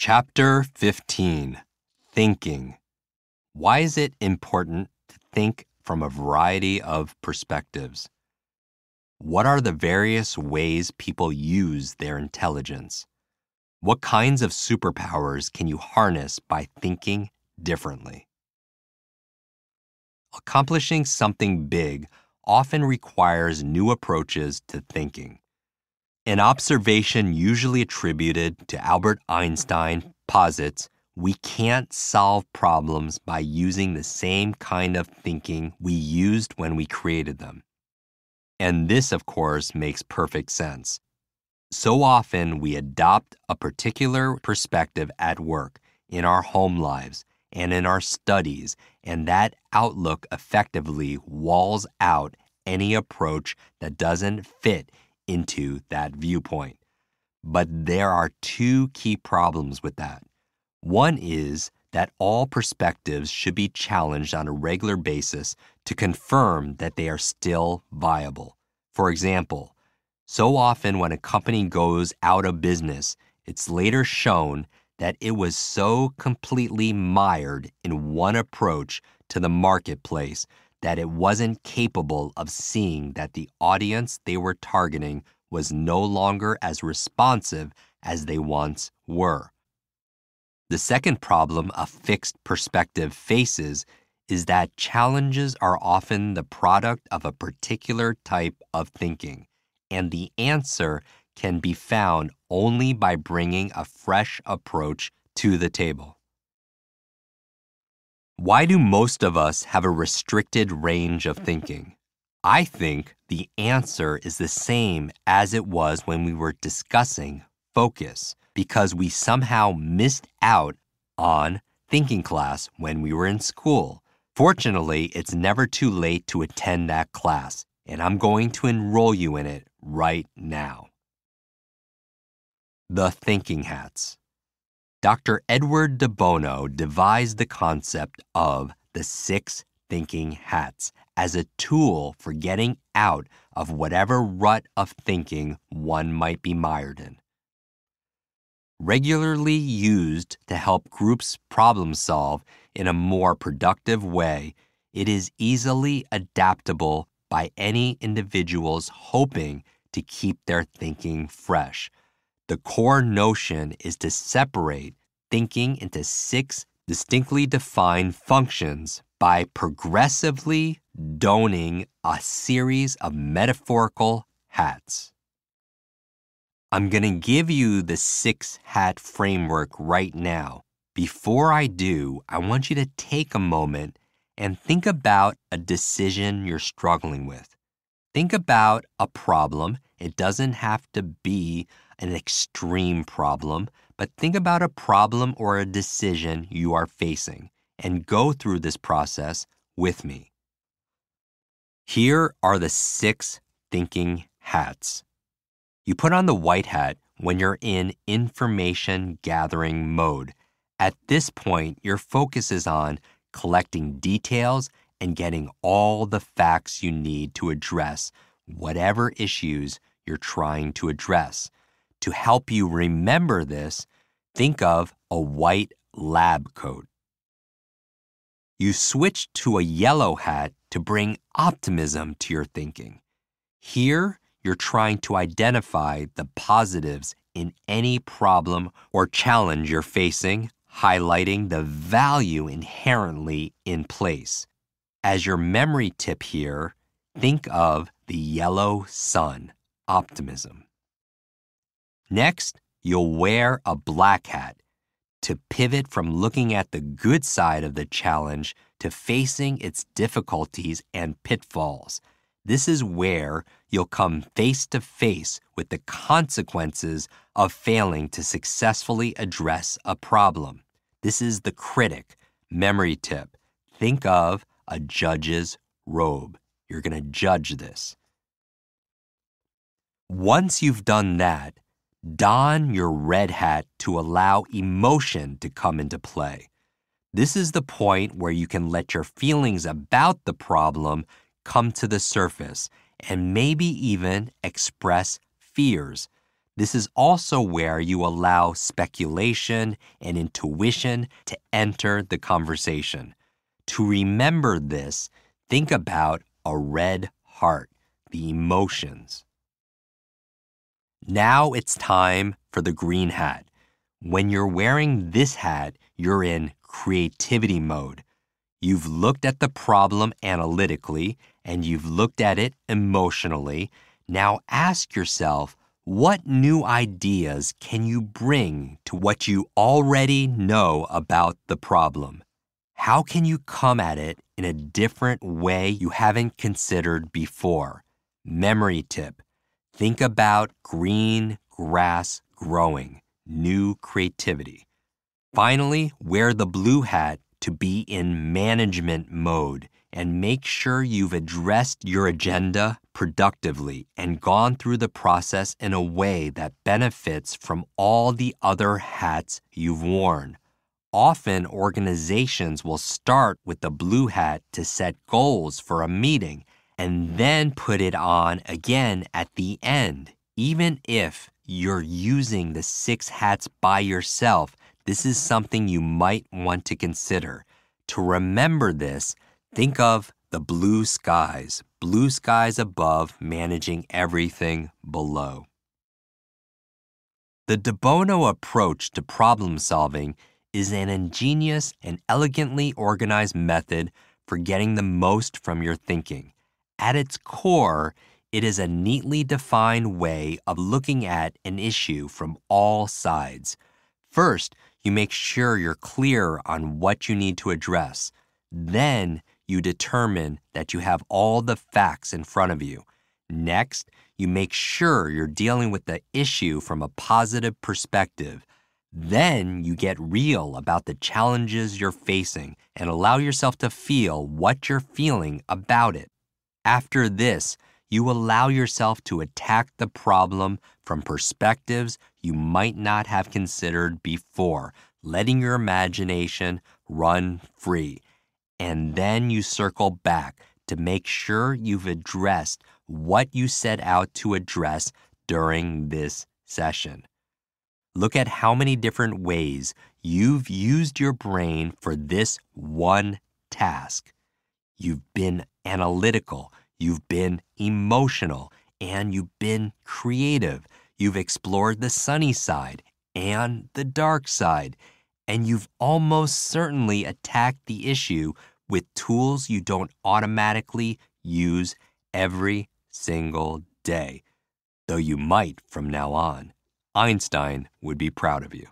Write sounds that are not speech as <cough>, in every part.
Chapter 15 Thinking Why is it important to think from a variety of perspectives? What are the various ways people use their intelligence? What kinds of superpowers can you harness by thinking differently? Accomplishing something big often requires new approaches to thinking. An observation usually attributed to Albert Einstein posits we can't solve problems by using the same kind of thinking we used when we created them. And this, of course, makes perfect sense. So often we adopt a particular perspective at work, in our home lives, and in our studies, and that outlook effectively walls out any approach that doesn't fit into that viewpoint. But there are two key problems with that. One is that all perspectives should be challenged on a regular basis to confirm that they are still viable. For example, so often when a company goes out of business, it's later shown that it was so completely mired in one approach to the marketplace that it wasn't capable of seeing that the audience they were targeting was no longer as responsive as they once were. The second problem a fixed perspective faces is that challenges are often the product of a particular type of thinking, and the answer can be found only by bringing a fresh approach to the table. Why do most of us have a restricted range of thinking? I think the answer is the same as it was when we were discussing focus, because we somehow missed out on thinking class when we were in school. Fortunately, it's never too late to attend that class, and I'm going to enroll you in it right now. The Thinking Hats. Dr. Edward de Bono devised the concept of the six thinking hats as a tool for getting out of whatever rut of thinking one might be mired in. Regularly used to help groups problem solve in a more productive way, it is easily adaptable by any individuals hoping to keep their thinking fresh the core notion is to separate thinking into six distinctly defined functions by progressively donning a series of metaphorical hats. I'm going to give you the six hat framework right now. Before I do, I want you to take a moment and think about a decision you're struggling with. Think about a problem. It doesn't have to be an extreme problem, but think about a problem or a decision you are facing and go through this process with me. Here are the six thinking hats. You put on the white hat when you're in information gathering mode. At this point, your focus is on collecting details and getting all the facts you need to address whatever issues you're trying to address to help you remember this, think of a white lab coat. You switch to a yellow hat to bring optimism to your thinking. Here, you're trying to identify the positives in any problem or challenge you're facing, highlighting the value inherently in place. As your memory tip here, think of the yellow sun, optimism. Next, you'll wear a black hat to pivot from looking at the good side of the challenge to facing its difficulties and pitfalls. This is where you'll come face to face with the consequences of failing to successfully address a problem. This is the critic. Memory tip think of a judge's robe. You're going to judge this. Once you've done that, Don your red hat to allow emotion to come into play. This is the point where you can let your feelings about the problem come to the surface and maybe even express fears. This is also where you allow speculation and intuition to enter the conversation. To remember this, think about a red heart, the emotions. Now it's time for the green hat. When you're wearing this hat, you're in creativity mode. You've looked at the problem analytically and you've looked at it emotionally. Now ask yourself, what new ideas can you bring to what you already know about the problem? How can you come at it in a different way you haven't considered before? Memory tip Think about green grass growing, new creativity. Finally, wear the blue hat to be in management mode and make sure you've addressed your agenda productively and gone through the process in a way that benefits from all the other hats you've worn. Often, organizations will start with the blue hat to set goals for a meeting and then put it on again at the end. Even if you're using the six hats by yourself, this is something you might want to consider. To remember this, think of the blue skies, blue skies above managing everything below. The de Bono approach to problem solving is an ingenious and elegantly organized method for getting the most from your thinking. At its core, it is a neatly defined way of looking at an issue from all sides. First, you make sure you're clear on what you need to address. Then, you determine that you have all the facts in front of you. Next, you make sure you're dealing with the issue from a positive perspective. Then you get real about the challenges you're facing and allow yourself to feel what you're feeling about it. After this, you allow yourself to attack the problem from perspectives you might not have considered before, letting your imagination run free. And then you circle back to make sure you've addressed what you set out to address during this session. Look at how many different ways you've used your brain for this one task. You've been analytical You've been emotional and you've been creative. You've explored the sunny side and the dark side, and you've almost certainly attacked the issue with tools you don't automatically use every single day, though you might from now on. Einstein would be proud of you.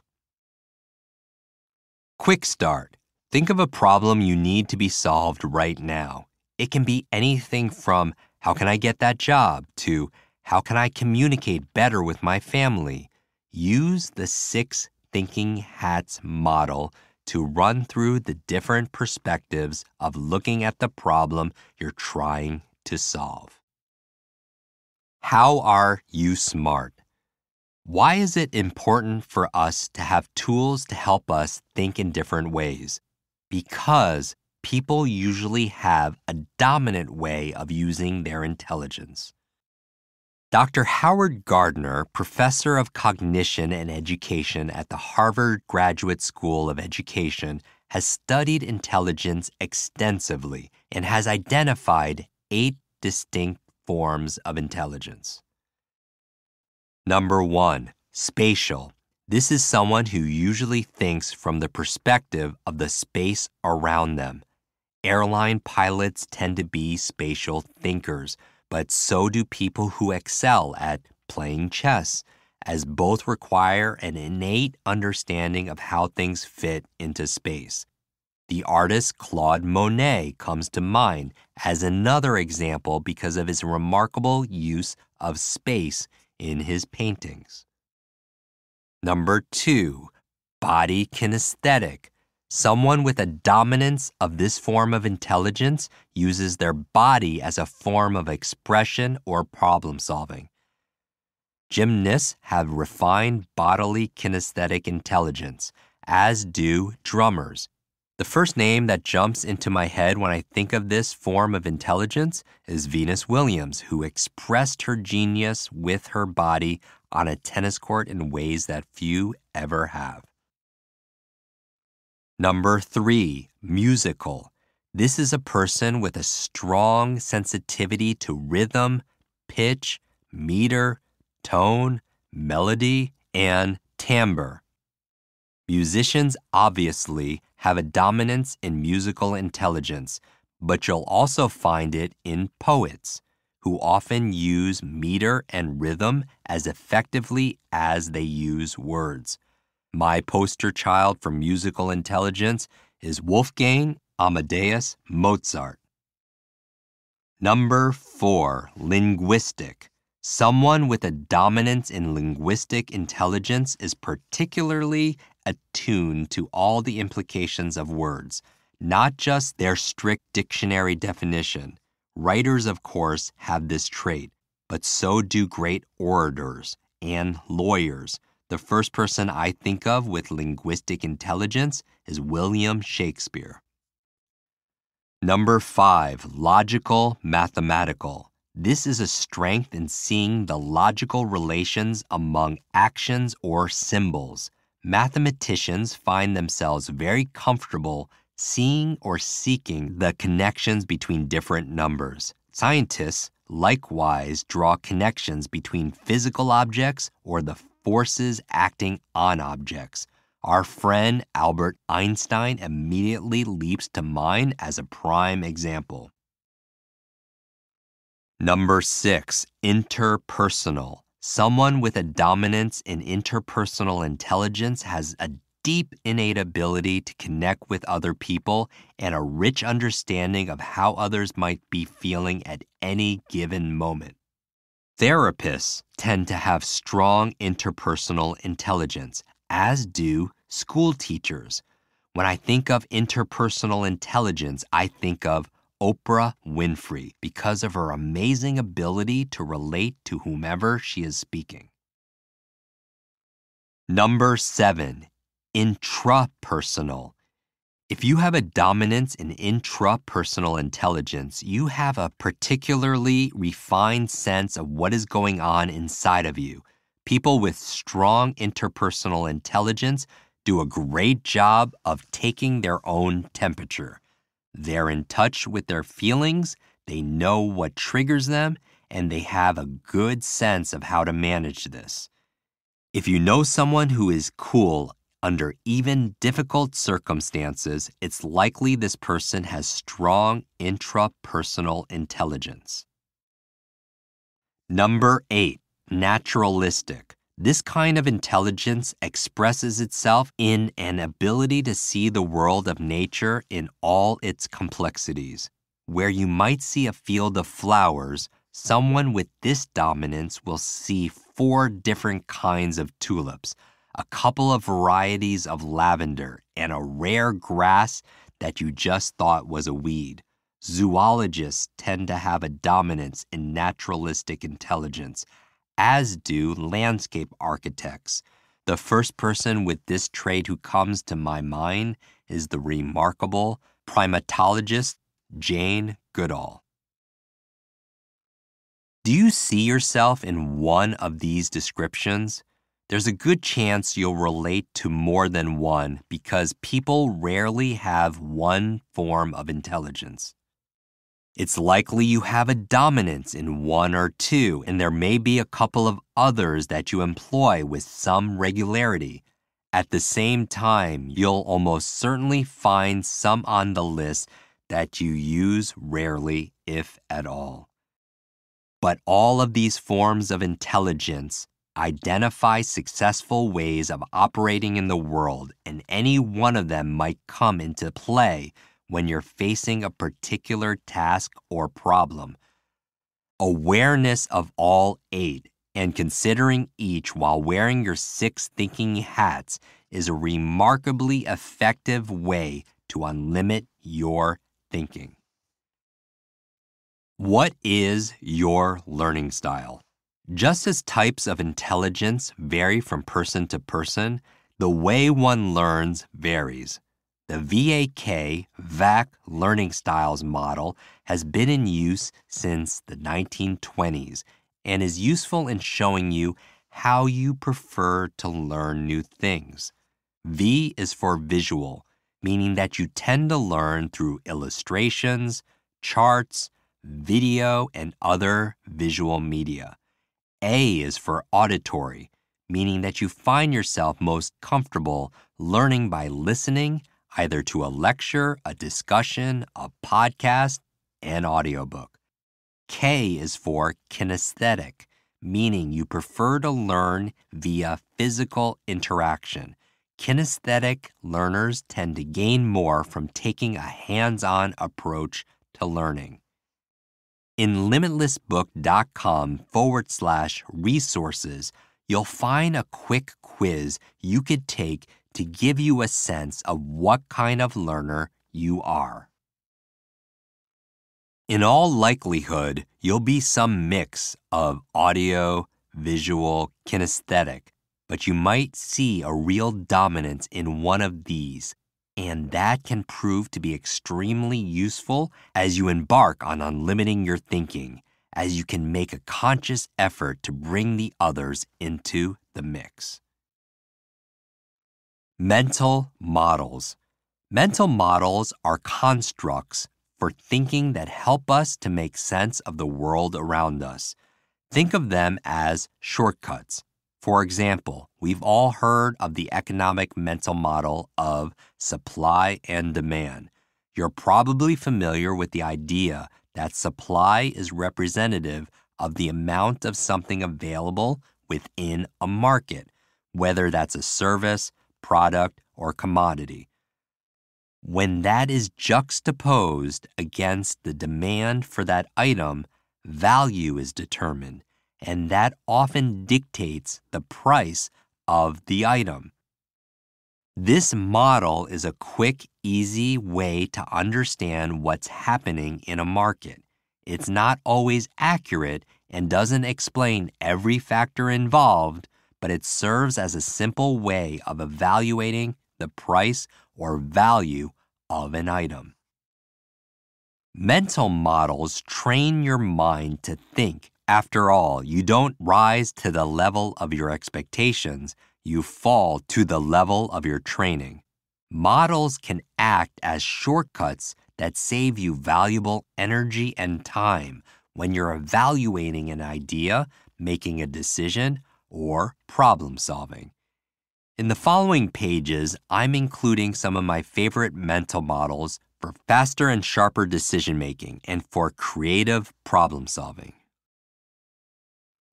Quick start. Think of a problem you need to be solved right now it can be anything from how can I get that job to how can I communicate better with my family. Use the six thinking hats model to run through the different perspectives of looking at the problem you're trying to solve. How are you smart? Why is it important for us to have tools to help us think in different ways? Because people usually have a dominant way of using their intelligence. Dr. Howard Gardner, professor of cognition and education at the Harvard Graduate School of Education, has studied intelligence extensively and has identified eight distinct forms of intelligence. Number one, spatial. This is someone who usually thinks from the perspective of the space around them airline pilots tend to be spatial thinkers, but so do people who excel at playing chess, as both require an innate understanding of how things fit into space. The artist Claude Monet comes to mind as another example because of his remarkable use of space in his paintings. Number two, body kinesthetic, Someone with a dominance of this form of intelligence uses their body as a form of expression or problem solving. Gymnasts have refined bodily kinesthetic intelligence, as do drummers. The first name that jumps into my head when I think of this form of intelligence is Venus Williams, who expressed her genius with her body on a tennis court in ways that few ever have. Number three, musical. This is a person with a strong sensitivity to rhythm, pitch, meter, tone, melody, and timbre. Musicians obviously have a dominance in musical intelligence, but you'll also find it in poets, who often use meter and rhythm as effectively as they use words. My poster child for musical intelligence is Wolfgang Amadeus Mozart. Number four, linguistic. Someone with a dominance in linguistic intelligence is particularly attuned to all the implications of words, not just their strict dictionary definition. Writers, of course, have this trait, but so do great orators and lawyers the first person I think of with linguistic intelligence is William Shakespeare. Number five, logical mathematical. This is a strength in seeing the logical relations among actions or symbols. Mathematicians find themselves very comfortable seeing or seeking the connections between different numbers. Scientists likewise draw connections between physical objects or the forces acting on objects. Our friend Albert Einstein immediately leaps to mind as a prime example. Number six, interpersonal. Someone with a dominance in interpersonal intelligence has a deep innate ability to connect with other people and a rich understanding of how others might be feeling at any given moment. Therapists tend to have strong interpersonal intelligence, as do school teachers. When I think of interpersonal intelligence, I think of Oprah Winfrey because of her amazing ability to relate to whomever she is speaking. Number seven, intrapersonal if you have a dominance in intrapersonal intelligence, you have a particularly refined sense of what is going on inside of you. People with strong interpersonal intelligence do a great job of taking their own temperature. They're in touch with their feelings, they know what triggers them, and they have a good sense of how to manage this. If you know someone who is cool under even difficult circumstances, it's likely this person has strong intrapersonal intelligence. Number 8. Naturalistic. This kind of intelligence expresses itself in an ability to see the world of nature in all its complexities. Where you might see a field of flowers, someone with this dominance will see four different kinds of tulips a couple of varieties of lavender, and a rare grass that you just thought was a weed. Zoologists tend to have a dominance in naturalistic intelligence, as do landscape architects. The first person with this trait who comes to my mind is the remarkable primatologist Jane Goodall. Do you see yourself in one of these descriptions? there's a good chance you'll relate to more than one because people rarely have one form of intelligence. It's likely you have a dominance in one or two, and there may be a couple of others that you employ with some regularity. At the same time, you'll almost certainly find some on the list that you use rarely, if at all. But all of these forms of intelligence Identify successful ways of operating in the world, and any one of them might come into play when you're facing a particular task or problem. Awareness of all eight and considering each while wearing your six thinking hats is a remarkably effective way to unlimit your thinking. What is your learning style? Just as types of intelligence vary from person to person, the way one learns varies. The VAK VAC learning styles model has been in use since the 1920s and is useful in showing you how you prefer to learn new things. V is for visual, meaning that you tend to learn through illustrations, charts, video, and other visual media. A is for auditory, meaning that you find yourself most comfortable learning by listening either to a lecture, a discussion, a podcast, an audiobook. K is for kinesthetic, meaning you prefer to learn via physical interaction. Kinesthetic learners tend to gain more from taking a hands on approach to learning. In limitlessbook.com forward slash resources, you'll find a quick quiz you could take to give you a sense of what kind of learner you are. In all likelihood, you'll be some mix of audio, visual, kinesthetic, but you might see a real dominance in one of these and that can prove to be extremely useful as you embark on unlimiting your thinking, as you can make a conscious effort to bring the others into the mix. Mental models. Mental models are constructs for thinking that help us to make sense of the world around us. Think of them as shortcuts for example, we've all heard of the economic mental model of supply and demand. You're probably familiar with the idea that supply is representative of the amount of something available within a market, whether that's a service, product, or commodity. When that is juxtaposed against the demand for that item, value is determined, and that often dictates the price of the item. This model is a quick, easy way to understand what's happening in a market. It's not always accurate and doesn't explain every factor involved, but it serves as a simple way of evaluating the price or value of an item. Mental models train your mind to think after all, you don't rise to the level of your expectations, you fall to the level of your training. Models can act as shortcuts that save you valuable energy and time when you're evaluating an idea, making a decision, or problem solving. In the following pages, I'm including some of my favorite mental models for faster and sharper decision making and for creative problem solving.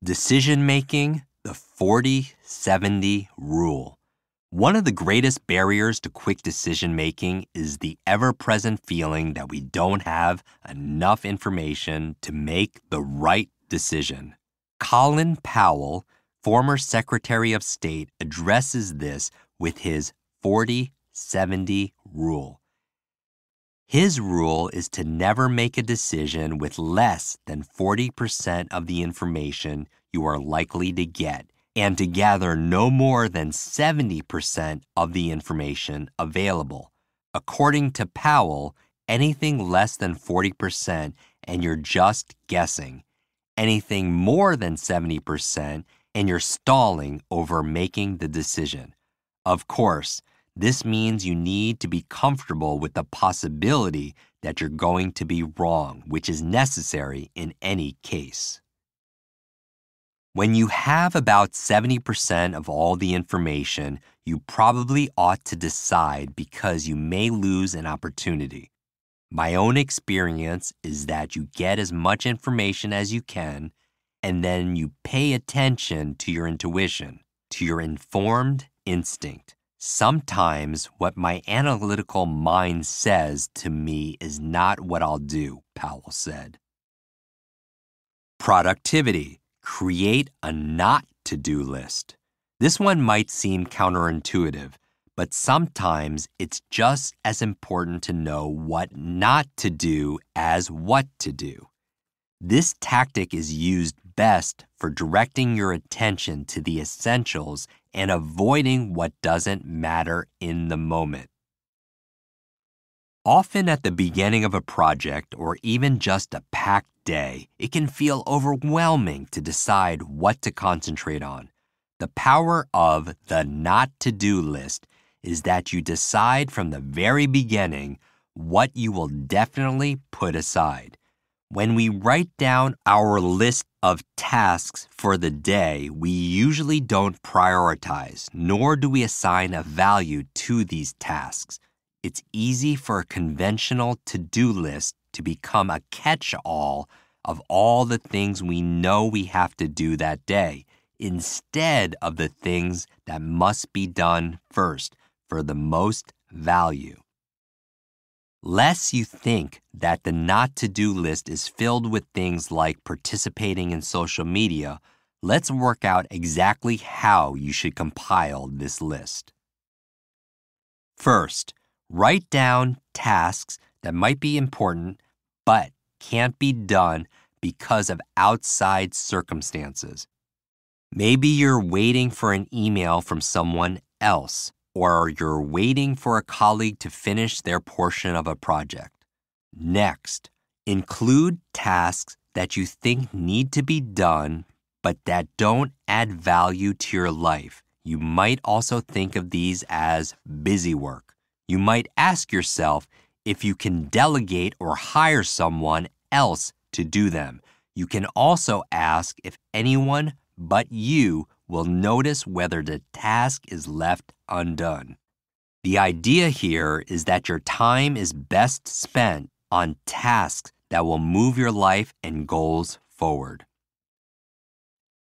Decision making, the 40 70 rule. One of the greatest barriers to quick decision making is the ever present feeling that we don't have enough information to make the right decision. Colin Powell, former Secretary of State, addresses this with his 40 70 rule. His rule is to never make a decision with less than 40% of the information you are likely to get and to gather no more than 70% of the information available. According to Powell, anything less than 40% and you're just guessing. Anything more than 70% and you're stalling over making the decision. Of course, this means you need to be comfortable with the possibility that you're going to be wrong, which is necessary in any case. When you have about 70% of all the information, you probably ought to decide because you may lose an opportunity. My own experience is that you get as much information as you can, and then you pay attention to your intuition, to your informed instinct. Sometimes what my analytical mind says to me is not what I'll do, Powell said. Productivity. Create a not to do list. This one might seem counterintuitive, but sometimes it's just as important to know what not to do as what to do. This tactic is used best for directing your attention to the essentials and avoiding what doesn't matter in the moment. Often at the beginning of a project or even just a packed day, it can feel overwhelming to decide what to concentrate on. The power of the not to do list is that you decide from the very beginning what you will definitely put aside. When we write down our list of tasks for the day, we usually don't prioritize, nor do we assign a value to these tasks. It's easy for a conventional to do list to become a catch all of all the things we know we have to do that day, instead of the things that must be done first for the most value less you think that the not to do list is filled with things like participating in social media, let's work out exactly how you should compile this list. First, write down tasks that might be important but can't be done because of outside circumstances. Maybe you're waiting for an email from someone else or you're waiting for a colleague to finish their portion of a project. Next, include tasks that you think need to be done but that don't add value to your life. You might also think of these as busy work. You might ask yourself if you can delegate or hire someone else to do them. You can also ask if anyone but you will notice whether the task is left undone. The idea here is that your time is best spent on tasks that will move your life and goals forward.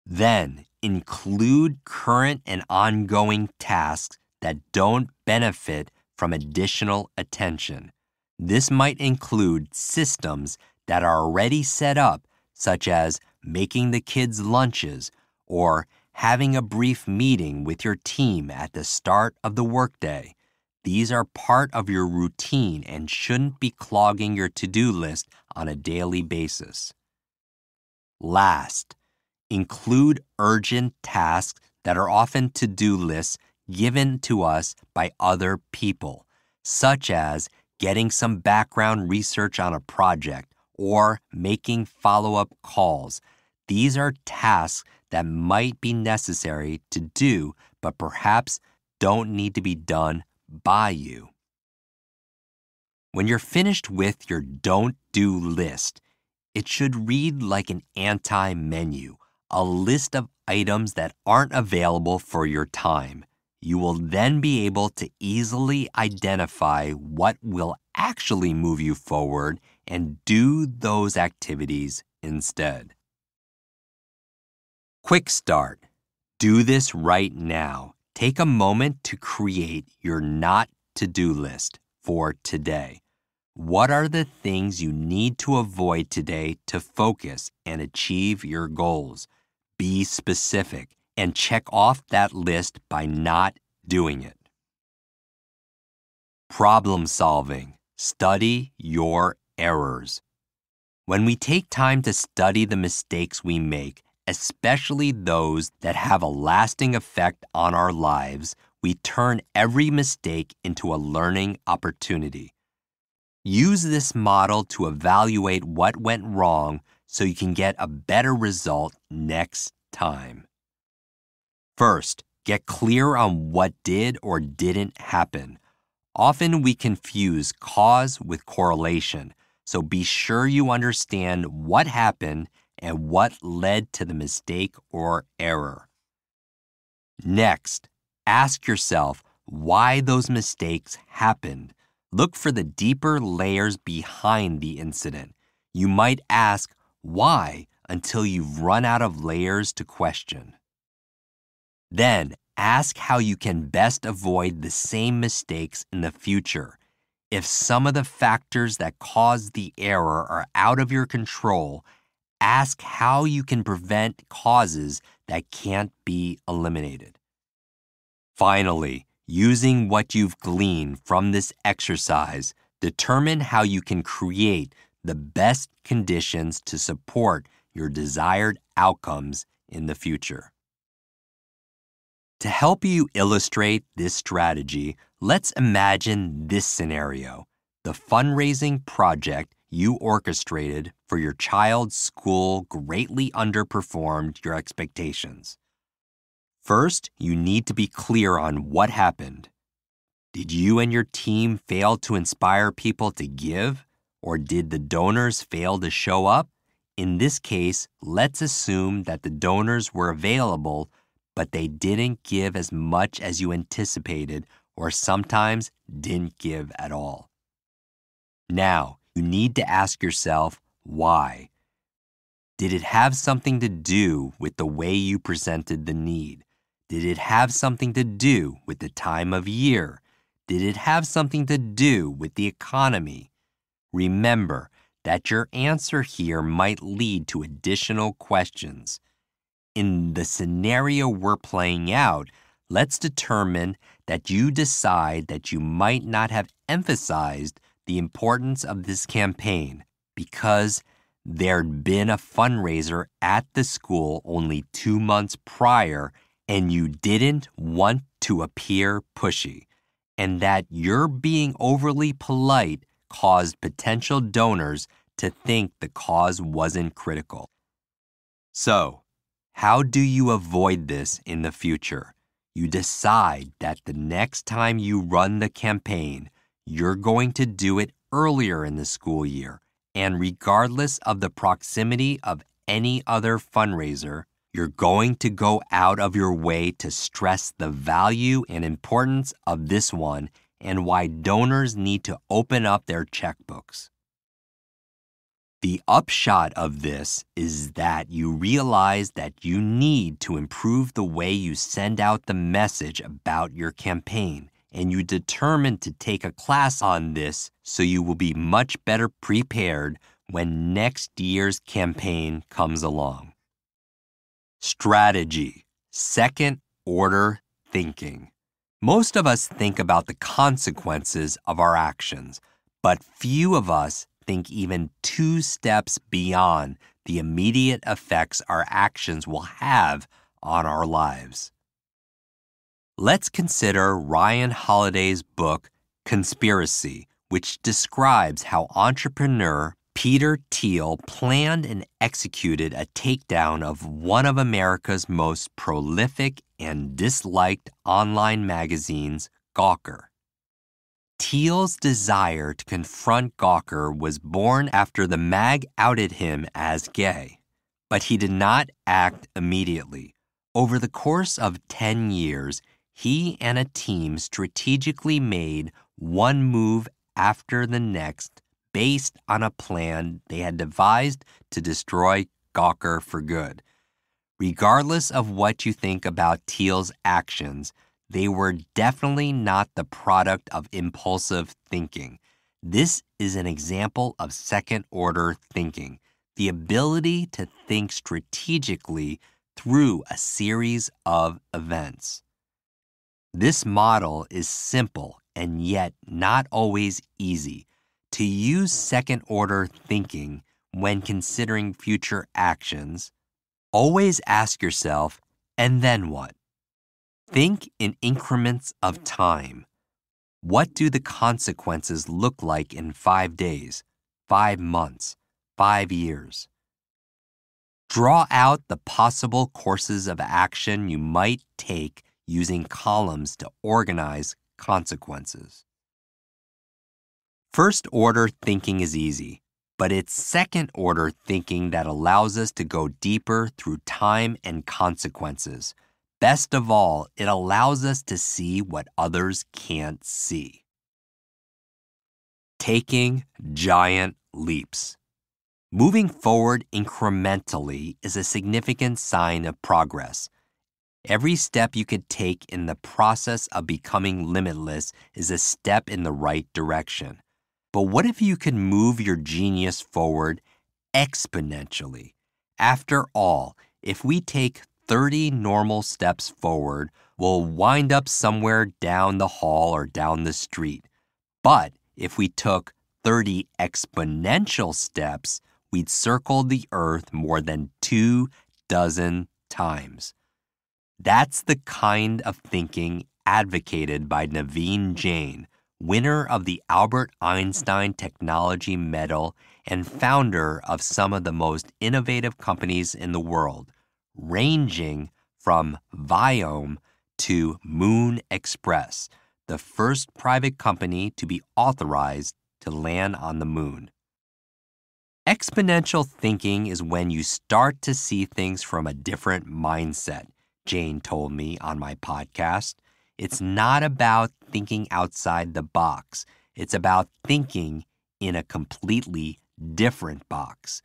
Then include current and ongoing tasks that don't benefit from additional attention. This might include systems that are already set up, such as making the kids' lunches or having a brief meeting with your team at the start of the workday. These are part of your routine and shouldn't be clogging your to do list on a daily basis. Last, include urgent tasks that are often to do lists given to us by other people, such as getting some background research on a project or making follow up calls. These are tasks that might be necessary to do, but perhaps don't need to be done by you. When you're finished with your don't do list, it should read like an anti menu, a list of items that aren't available for your time. You will then be able to easily identify what will actually move you forward and do those activities instead. Quick start. Do this right now. Take a moment to create your not to do list for today. What are the things you need to avoid today to focus and achieve your goals? Be specific and check off that list by not doing it. Problem solving. Study your errors. When we take time to study the mistakes we make, especially those that have a lasting effect on our lives, we turn every mistake into a learning opportunity. Use this model to evaluate what went wrong so you can get a better result next time. First, get clear on what did or didn't happen. Often we confuse cause with correlation, so be sure you understand what happened and what led to the mistake or error. Next, ask yourself why those mistakes happened. Look for the deeper layers behind the incident. You might ask why until you've run out of layers to question. Then, ask how you can best avoid the same mistakes in the future. If some of the factors that caused the error are out of your control ask how you can prevent causes that can't be eliminated. Finally, using what you've gleaned from this exercise, determine how you can create the best conditions to support your desired outcomes in the future. To help you illustrate this strategy, let's imagine this scenario the fundraising project you orchestrated for your child's school greatly underperformed your expectations. First, you need to be clear on what happened. Did you and your team fail to inspire people to give, or did the donors fail to show up? In this case, let's assume that the donors were available, but they didn't give as much as you anticipated, or sometimes didn't give at all. Now, you need to ask yourself why? Did it have something to do with the way you presented the need? Did it have something to do with the time of year? Did it have something to do with the economy? Remember that your answer here might lead to additional questions. In the scenario we're playing out, let's determine that you decide that you might not have emphasized the importance of this campaign because there'd been a fundraiser at the school only two months prior and you didn't want to appear pushy, and that your being overly polite caused potential donors to think the cause wasn't critical. So, how do you avoid this in the future? You decide that the next time you run the campaign, you're going to do it earlier in the school year and regardless of the proximity of any other fundraiser, you're going to go out of your way to stress the value and importance of this one and why donors need to open up their checkbooks. The upshot of this is that you realize that you need to improve the way you send out the message about your campaign and you determine to take a class on this so you will be much better prepared when next year's campaign comes along. Strategy, second order thinking. Most of us think about the consequences of our actions, but few of us think even two steps beyond the immediate effects our actions will have on our lives let's consider Ryan Holiday's book, Conspiracy, which describes how entrepreneur Peter Thiel planned and executed a takedown of one of America's most prolific and disliked online magazines, Gawker. Thiel's desire to confront Gawker was born after the mag outed him as gay, but he did not act immediately. Over the course of 10 years, he and a team strategically made one move after the next based on a plan they had devised to destroy Gawker for good. Regardless of what you think about Teal's actions, they were definitely not the product of impulsive thinking. This is an example of second order thinking, the ability to think strategically through a series of events. This model is simple and yet not always easy. To use second order thinking when considering future actions, always ask yourself, and then what? Think in increments of time. What do the consequences look like in five days, five months, five years? Draw out the possible courses of action you might take using columns to organize consequences. First order thinking is easy, but it's second order thinking that allows us to go deeper through time and consequences. Best of all, it allows us to see what others can't see. Taking giant leaps. Moving forward incrementally is a significant sign of progress. Every step you could take in the process of becoming limitless is a step in the right direction. But what if you could move your genius forward exponentially? After all, if we take 30 normal steps forward, we'll wind up somewhere down the hall or down the street. But if we took 30 exponential steps, we'd circle the earth more than two dozen times. That's the kind of thinking advocated by Naveen Jain, winner of the Albert Einstein Technology Medal and founder of some of the most innovative companies in the world, ranging from Viome to Moon Express, the first private company to be authorized to land on the moon. Exponential thinking is when you start to see things from a different mindset Jane told me on my podcast. It's not about thinking outside the box, it's about thinking in a completely different box.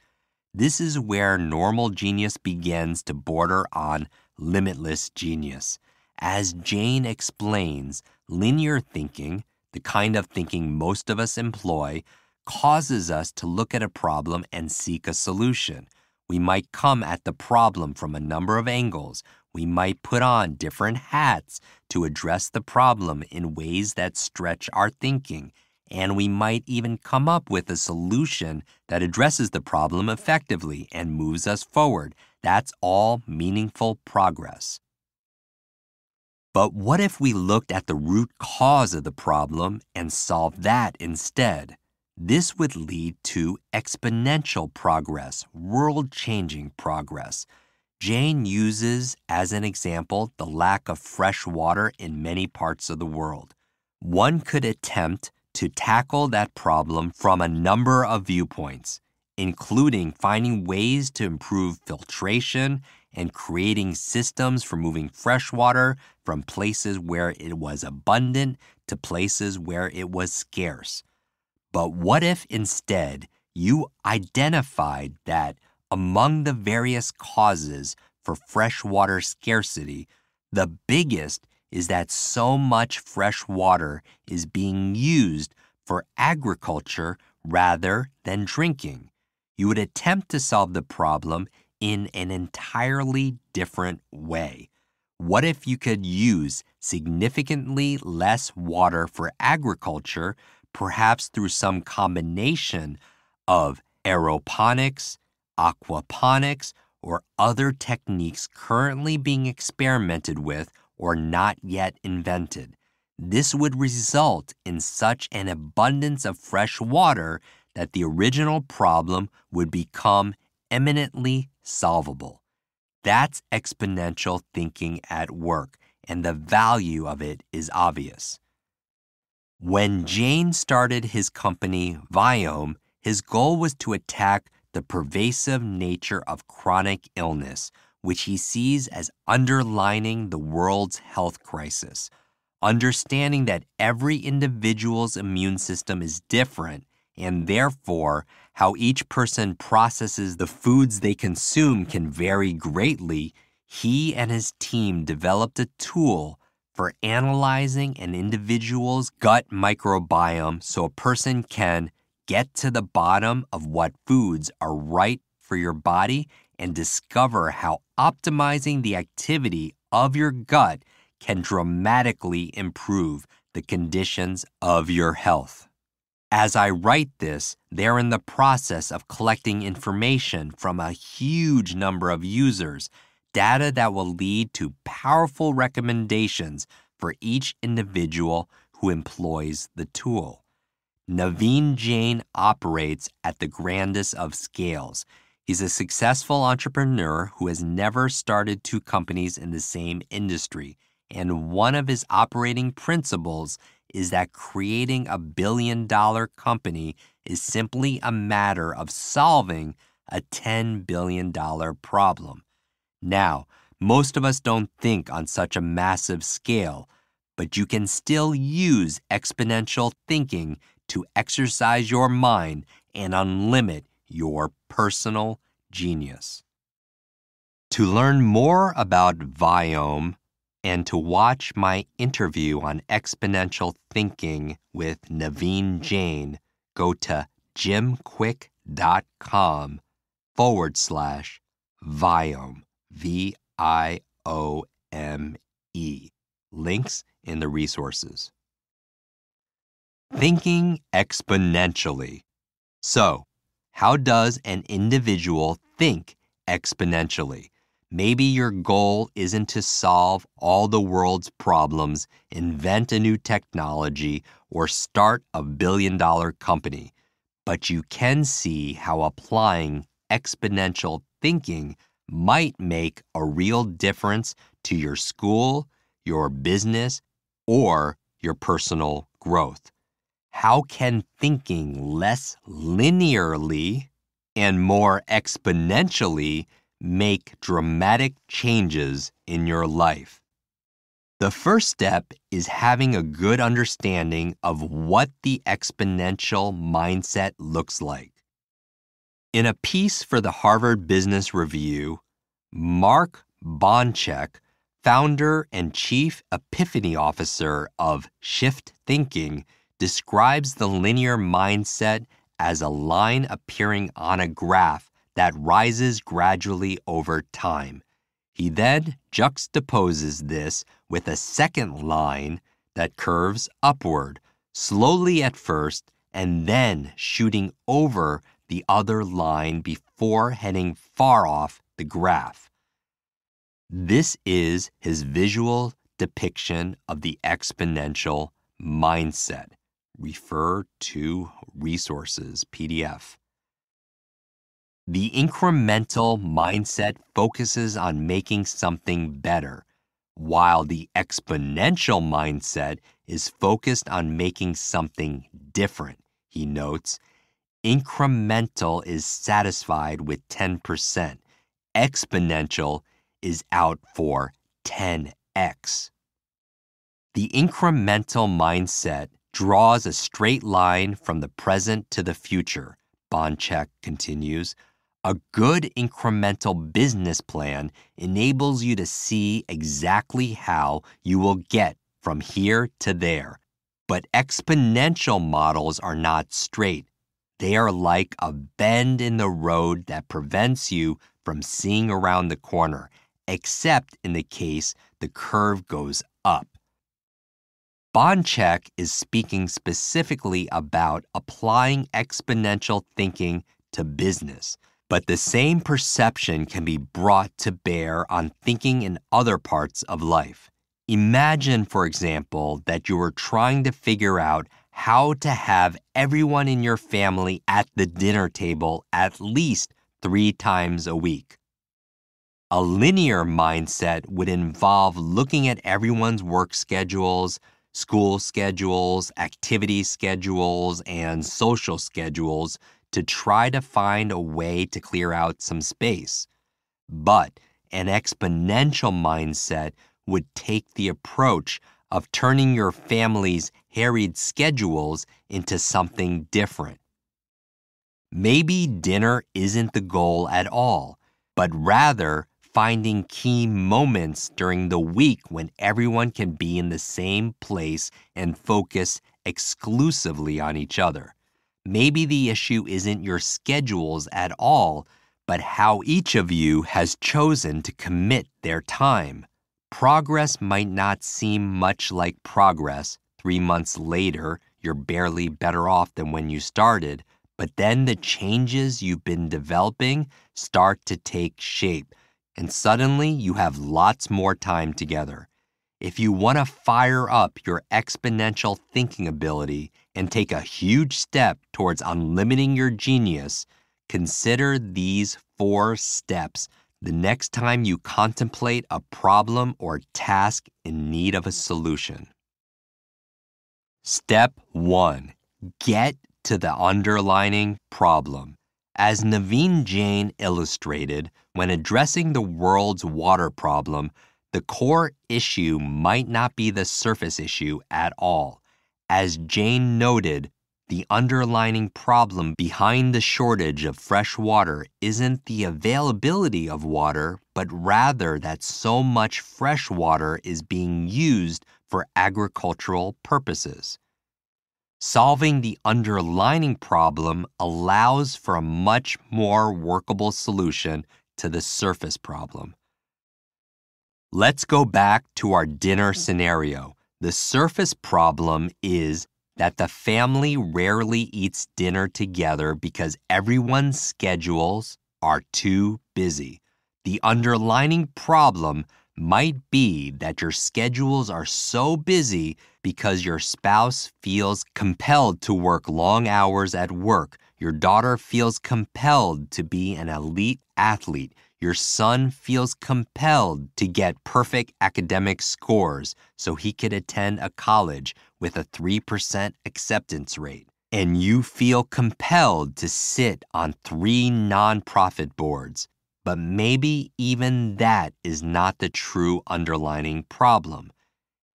This is where normal genius begins to border on limitless genius. As Jane explains, linear thinking, the kind of thinking most of us employ, causes us to look at a problem and seek a solution. We might come at the problem from a number of angles. We might put on different hats to address the problem in ways that stretch our thinking, and we might even come up with a solution that addresses the problem effectively and moves us forward. That's all meaningful progress. But what if we looked at the root cause of the problem and solved that instead? This would lead to exponential progress, world changing progress. Jane uses as an example the lack of fresh water in many parts of the world. One could attempt to tackle that problem from a number of viewpoints, including finding ways to improve filtration and creating systems for moving fresh water from places where it was abundant to places where it was scarce. But what if instead you identified that among the various causes for freshwater scarcity, the biggest is that so much fresh water is being used for agriculture rather than drinking. You would attempt to solve the problem in an entirely different way. What if you could use significantly less water for agriculture, perhaps through some combination of aeroponics, aquaponics, or other techniques currently being experimented with or not yet invented. This would result in such an abundance of fresh water that the original problem would become eminently solvable. That's exponential thinking at work, and the value of it is obvious. When Jane started his company, Viome, his goal was to attack the pervasive nature of chronic illness, which he sees as underlining the world's health crisis. Understanding that every individual's immune system is different, and therefore, how each person processes the foods they consume can vary greatly, he and his team developed a tool for analyzing an individual's gut microbiome so a person can Get to the bottom of what foods are right for your body and discover how optimizing the activity of your gut can dramatically improve the conditions of your health. As I write this, they're in the process of collecting information from a huge number of users, data that will lead to powerful recommendations for each individual who employs the tool. Naveen Jain operates at the grandest of scales. He's a successful entrepreneur who has never started two companies in the same industry. And one of his operating principles is that creating a billion dollar company is simply a matter of solving a $10 billion problem. Now, most of us don't think on such a massive scale, but you can still use exponential thinking to exercise your mind and unlimit your personal genius. To learn more about Viome and to watch my interview on exponential thinking with Naveen Jain, go to jimquick.com forward slash Viome, V I O M E. Links in the resources. Thinking exponentially. So, how does an individual think exponentially? Maybe your goal isn't to solve all the world's problems, invent a new technology, or start a billion dollar company, but you can see how applying exponential thinking might make a real difference to your school, your business, or your personal growth. How can thinking less linearly and more exponentially make dramatic changes in your life? The first step is having a good understanding of what the exponential mindset looks like. In a piece for the Harvard Business Review, Mark Bonchek, founder and chief epiphany officer of Shift Thinking, describes the linear mindset as a line appearing on a graph that rises gradually over time. He then juxtaposes this with a second line that curves upward, slowly at first, and then shooting over the other line before heading far off the graph. This is his visual depiction of the exponential mindset. Refer to Resources PDF. The incremental mindset focuses on making something better, while the exponential mindset is focused on making something different, he notes. Incremental is satisfied with 10%, exponential is out for 10x. The incremental mindset draws a straight line from the present to the future, Bonchek continues. A good incremental business plan enables you to see exactly how you will get from here to there. But exponential models are not straight. They are like a bend in the road that prevents you from seeing around the corner, except in the case the curve goes up. Bonchek is speaking specifically about applying exponential thinking to business. But the same perception can be brought to bear on thinking in other parts of life. Imagine, for example, that you were trying to figure out how to have everyone in your family at the dinner table at least three times a week. A linear mindset would involve looking at everyone's work schedules, school schedules, activity schedules, and social schedules to try to find a way to clear out some space. But an exponential mindset would take the approach of turning your family's harried schedules into something different. Maybe dinner isn't the goal at all, but rather finding key moments during the week when everyone can be in the same place and focus exclusively on each other. Maybe the issue isn't your schedules at all, but how each of you has chosen to commit their time. Progress might not seem much like progress. Three months later, you're barely better off than when you started, but then the changes you've been developing start to take shape and suddenly you have lots more time together. If you want to fire up your exponential thinking ability and take a huge step towards unlimiting your genius, consider these four steps the next time you contemplate a problem or task in need of a solution. Step 1 Get to the underlining problem. As Naveen Jain illustrated, when addressing the world's water problem, the core issue might not be the surface issue at all. As Jain noted, the underlining problem behind the shortage of fresh water isn't the availability of water, but rather that so much fresh water is being used for agricultural purposes. Solving the underlining problem allows for a much more workable solution to the surface problem. Let's go back to our dinner hmm. scenario. The surface problem is that the family rarely eats dinner together because everyone's schedules are too busy. The underlining problem might be that your schedules are so busy because your spouse feels compelled to work long hours at work. Your daughter feels compelled to be an elite athlete. Your son feels compelled to get perfect academic scores so he could attend a college with a 3% acceptance rate. And you feel compelled to sit on three nonprofit boards but maybe even that is not the true underlining problem.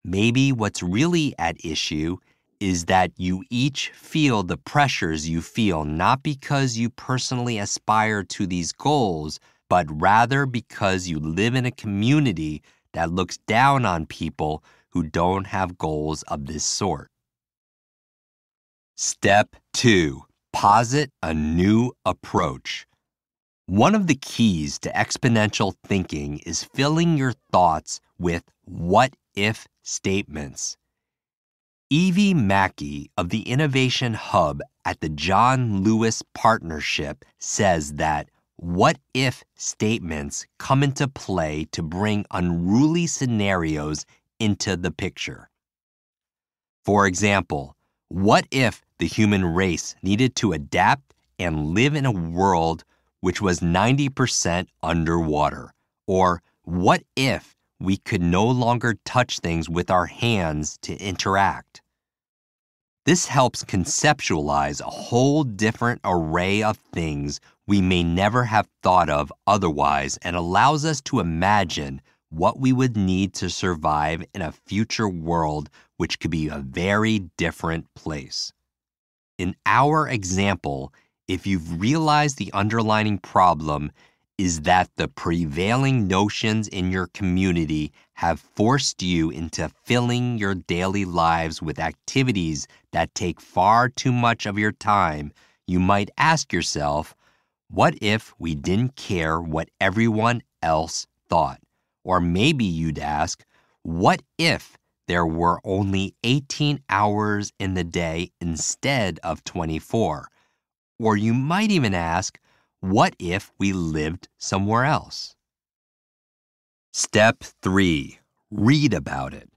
Maybe what's really at issue is that you each feel the pressures you feel not because you personally aspire to these goals, but rather because you live in a community that looks down on people who don't have goals of this sort. Step 2 Posit a new approach. One of the keys to exponential thinking is filling your thoughts with what if statements. Evie Mackey of the Innovation Hub at the John Lewis Partnership says that what if statements come into play to bring unruly scenarios into the picture. For example, what if the human race needed to adapt and live in a world which was 90% underwater. Or what if we could no longer touch things with our hands to interact? This helps conceptualize a whole different array of things we may never have thought of otherwise and allows us to imagine what we would need to survive in a future world which could be a very different place. In our example, if you've realized the underlining problem is that the prevailing notions in your community have forced you into filling your daily lives with activities that take far too much of your time, you might ask yourself, what if we didn't care what everyone else thought? Or maybe you'd ask, what if there were only 18 hours in the day instead of 24? Or you might even ask, what if we lived somewhere else? Step 3 Read about it.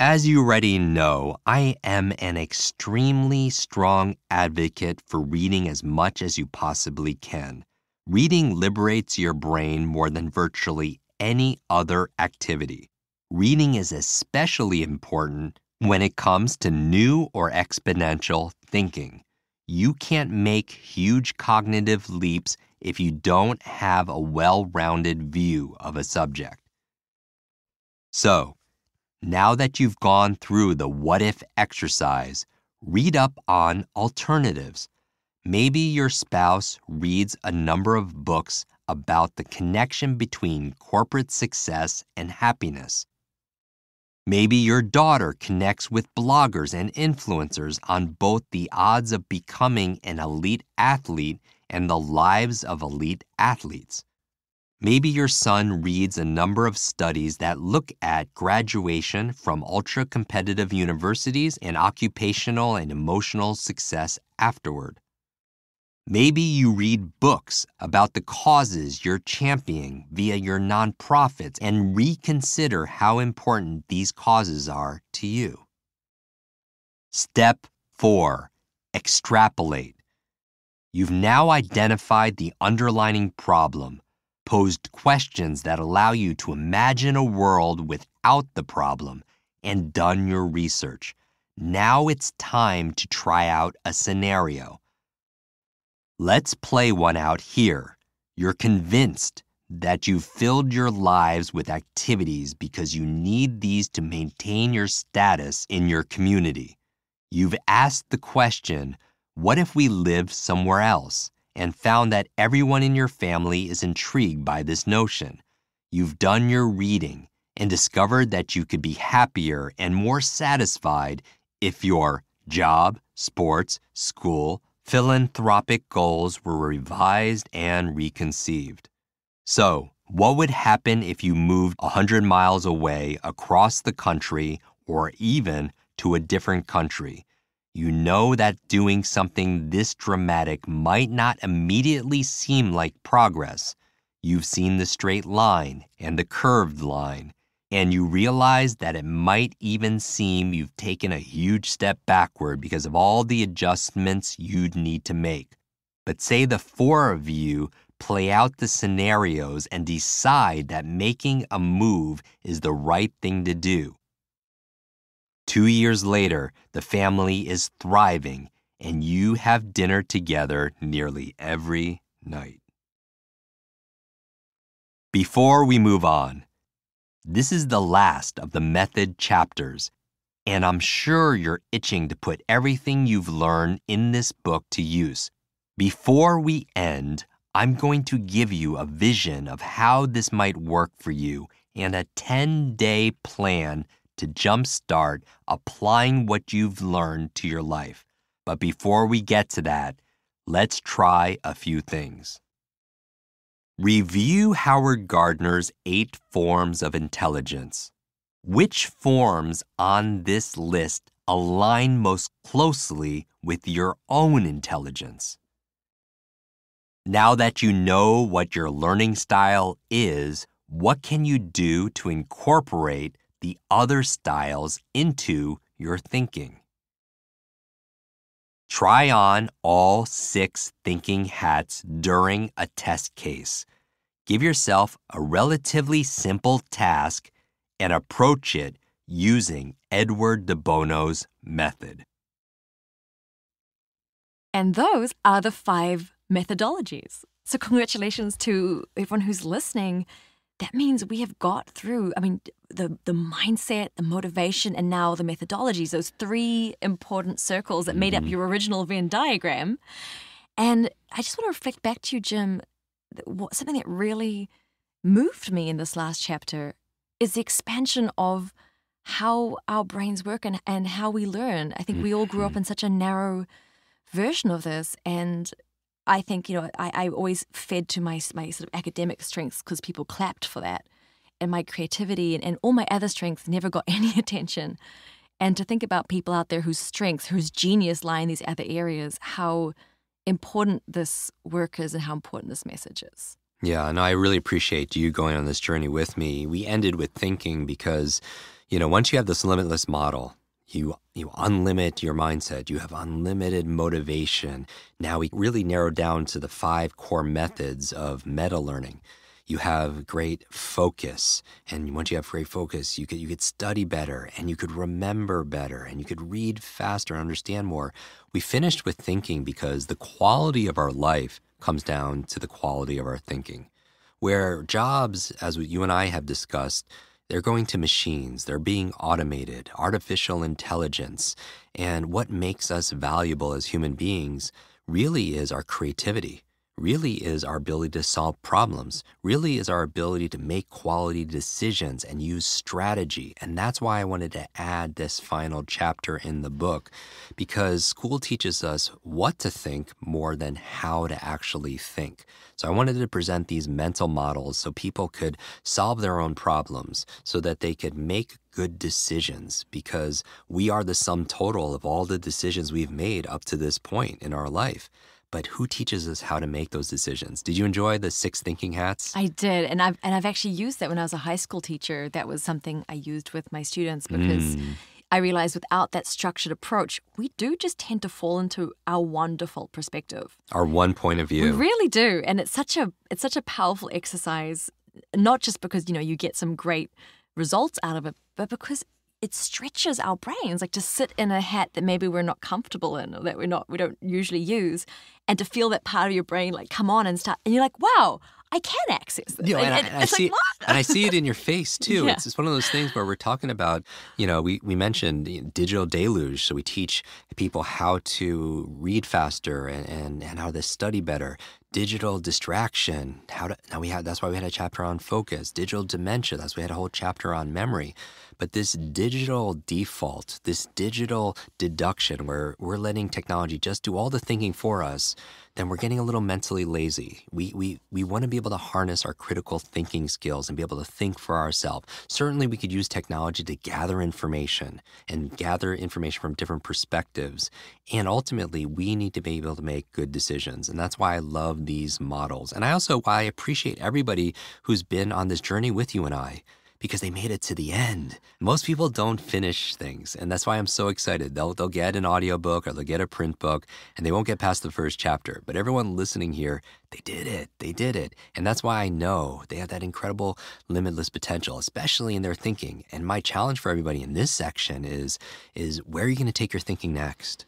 As you already know, I am an extremely strong advocate for reading as much as you possibly can. Reading liberates your brain more than virtually any other activity. Reading is especially important when it comes to new or exponential thinking. You can't make huge cognitive leaps if you don't have a well rounded view of a subject. So, now that you've gone through the what if exercise, read up on alternatives. Maybe your spouse reads a number of books about the connection between corporate success and happiness. Maybe your daughter connects with bloggers and influencers on both the odds of becoming an elite athlete and the lives of elite athletes. Maybe your son reads a number of studies that look at graduation from ultra competitive universities and occupational and emotional success afterward. Maybe you read books about the causes you're championing via your nonprofits and reconsider how important these causes are to you. Step 4 Extrapolate. You've now identified the underlining problem, posed questions that allow you to imagine a world without the problem, and done your research. Now it's time to try out a scenario Let's play one out here. You're convinced that you've filled your lives with activities because you need these to maintain your status in your community. You've asked the question, what if we lived somewhere else? And found that everyone in your family is intrigued by this notion. You've done your reading and discovered that you could be happier and more satisfied if your job, sports, school, philanthropic goals were revised and reconceived. So, what would happen if you moved 100 miles away across the country or even to a different country? You know that doing something this dramatic might not immediately seem like progress. You've seen the straight line and the curved line and you realize that it might even seem you've taken a huge step backward because of all the adjustments you'd need to make. But say the four of you play out the scenarios and decide that making a move is the right thing to do. Two years later, the family is thriving and you have dinner together nearly every night. Before we move on, this is the last of the method chapters, and I'm sure you're itching to put everything you've learned in this book to use. Before we end, I'm going to give you a vision of how this might work for you and a 10 day plan to jumpstart applying what you've learned to your life. But before we get to that, let's try a few things. Review Howard Gardner's eight forms of intelligence. Which forms on this list align most closely with your own intelligence? Now that you know what your learning style is, what can you do to incorporate the other styles into your thinking? Try on all six thinking hats during a test case. Give yourself a relatively simple task and approach it using Edward de Bono's method. And those are the five methodologies. So, congratulations to everyone who's listening that means we have got through, I mean, the, the mindset, the motivation, and now the methodologies, those three important circles that made mm-hmm. up your original Venn diagram. And I just want to reflect back to you, Jim, what, something that really moved me in this last chapter is the expansion of how our brains work and, and how we learn. I think we all grew up mm-hmm. in such a narrow version of this, and I think, you know, I, I always fed to my, my sort of academic strengths because people clapped for that. And my creativity and, and all my other strengths never got <laughs> any attention. And to think about people out there whose strengths, whose genius lie in these other areas, how important this work is and how important this message is. Yeah, and no, I really appreciate you going on this journey with me. We ended with thinking because, you know, once you have this limitless model, you you unlimit your mindset you have unlimited motivation now we really narrow down to the five core methods of meta learning you have great focus and once you have great focus you could you could study better and you could remember better and you could read faster and understand more we finished with thinking because the quality of our life comes down to the quality of our thinking where jobs as you and I have discussed they're going to machines, they're being automated, artificial intelligence. And what makes us valuable as human beings really is our creativity really is our ability to solve problems, really is our ability to make quality decisions and use strategy. And that's why I wanted to add this final chapter in the book, because school teaches us what to think more than how to actually think. So I wanted to present these mental models so people could solve their own problems, so that they could make good decisions because we are the sum total of all the decisions we've made up to this point in our life but who teaches us how to make those decisions? Did you enjoy the six thinking hats? I did, and I've and I've actually used that when I was a high school teacher. That was something I used with my students because. Mm. I realized without that structured approach, we do just tend to fall into our one default perspective. Our one point of view. We really do. And it's such a it's such a powerful exercise, not just because, you know, you get some great results out of it, but because it stretches our brains like to sit in a hat that maybe we're not comfortable in or that we're not we don't usually use and to feel that part of your brain like come on and start and you're like wow I can access this. You know, and, and, I, I see, like, and I see it in your face <laughs> too. Yeah. It's just one of those things where we're talking about, you know, we, we mentioned digital deluge. So we teach people how to read faster and, and, and how to study better, digital distraction. How to, now we had that's why we had a chapter on focus, digital dementia. That's why we had a whole chapter on memory. But this digital default, this digital deduction, where we're letting technology just do all the thinking for us, then we're getting a little mentally lazy. We we we want to be able to harness our critical thinking skills and be able to think for ourselves. Certainly, we could use technology to gather information and gather information from different perspectives. And ultimately, we need to be able to make good decisions. And that's why I love these models. And I also I appreciate everybody who's been on this journey with you and I because they made it to the end. Most people don't finish things, and that's why I'm so excited. They'll, they'll get an audiobook or they'll get a print book, and they won't get past the first chapter. But everyone listening here, they did it. They did it. And that's why I know they have that incredible, limitless potential, especially in their thinking. And my challenge for everybody in this section is, is where are you going to take your thinking next?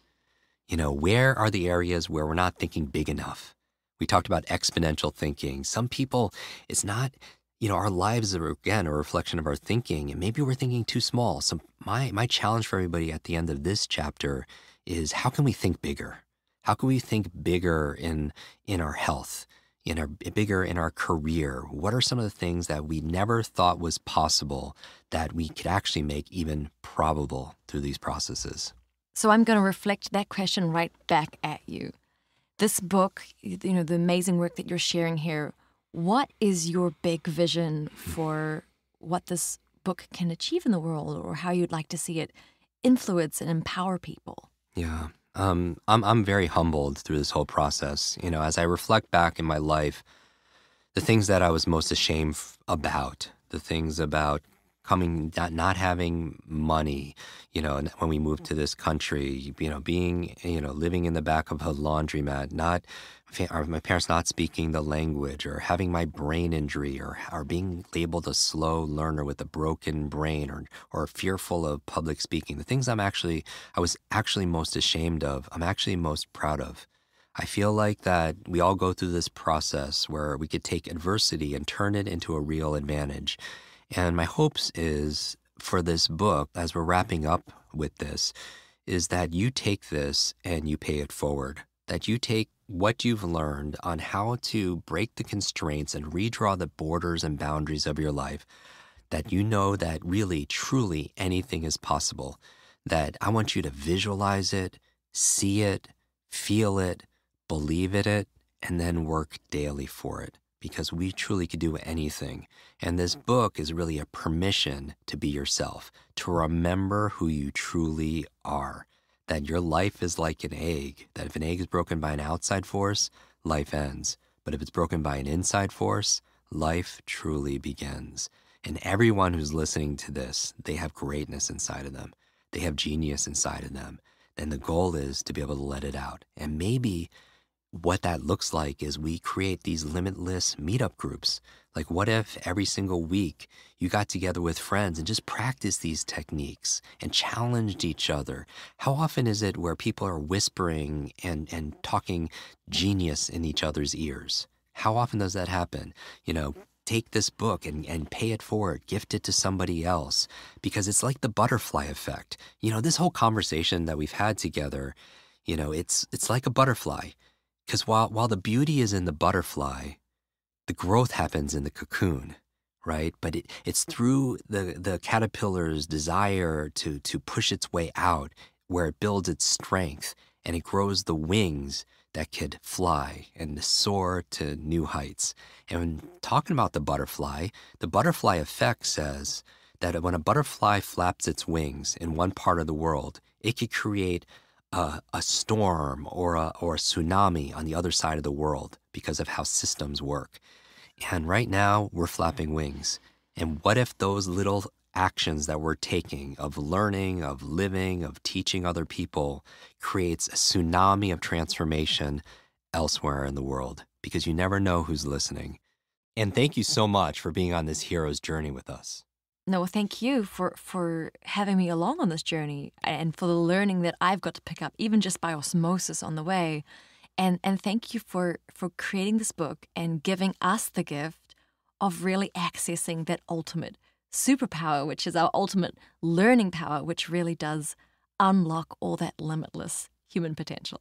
You know, where are the areas where we're not thinking big enough? We talked about exponential thinking. Some people, it's not, you know, our lives are again a reflection of our thinking, and maybe we're thinking too small. So my my challenge for everybody at the end of this chapter is how can we think bigger? How can we think bigger in in our health? in our bigger in our career what are some of the things that we never thought was possible that we could actually make even probable through these processes so i'm going to reflect that question right back at you this book, you know, the amazing work that you're sharing here, what is your big vision for what this book can achieve in the world or how you'd like to see it influence and empower people? Yeah. Um, I'm, I'm very humbled through this whole process. You know, as I reflect back in my life, the things that I was most ashamed about, the things about coming not having money you know when we moved to this country you know being you know living in the back of a laundromat not my parents not speaking the language or having my brain injury or, or being labeled a slow learner with a broken brain or, or fearful of public speaking the things i'm actually i was actually most ashamed of i'm actually most proud of I feel like that we all go through this process where we could take adversity and turn it into a real advantage. And my hopes is for this book, as we're wrapping up with this, is that you take this and you pay it forward. That you take what you've learned on how to break the constraints and redraw the borders and boundaries of your life, that you know that really, truly anything is possible. That I want you to visualize it, see it, feel it, believe in it, and then work daily for it because we truly could do anything. And this book is really a permission to be yourself, to remember who you truly are. That your life is like an egg, that if an egg is broken by an outside force, life ends. But if it's broken by an inside force, life truly begins. And everyone who's listening to this, they have greatness inside of them, they have genius inside of them. And the goal is to be able to let it out. And maybe what that looks like is we create these limitless meetup groups. Like, what if every single week you got together with friends and just practice these techniques and challenged each other? How often is it where people are whispering and, and talking genius in each other's ears? How often does that happen? You know, take this book and, and pay it forward, gift it to somebody else, because it's like the butterfly effect. You know, this whole conversation that we've had together, you know, it's, it's like a butterfly because while, while the beauty is in the butterfly, the growth happens in the cocoon, right? But it, it's through the, the caterpillar's desire to, to push its way out where it builds its strength and it grows the wings that could fly and soar to new heights. And when talking about the butterfly, the butterfly effect says that when a butterfly flaps its wings in one part of the world, it could create a, a storm or a, or a tsunami on the other side of the world because of how systems work. And right now, we're flapping wings. And what if those little actions that we're taking of learning, of living, of teaching other people creates a tsunami of transformation elsewhere in the world? Because you never know who's listening. And thank you so much for being on this hero's journey with us no, thank you for for having me along on this journey and for the learning that I've got to pick up even just by osmosis on the way. And and thank you for for creating this book and giving us the gift of really accessing that ultimate superpower which is our ultimate learning power which really does unlock all that limitless human potential.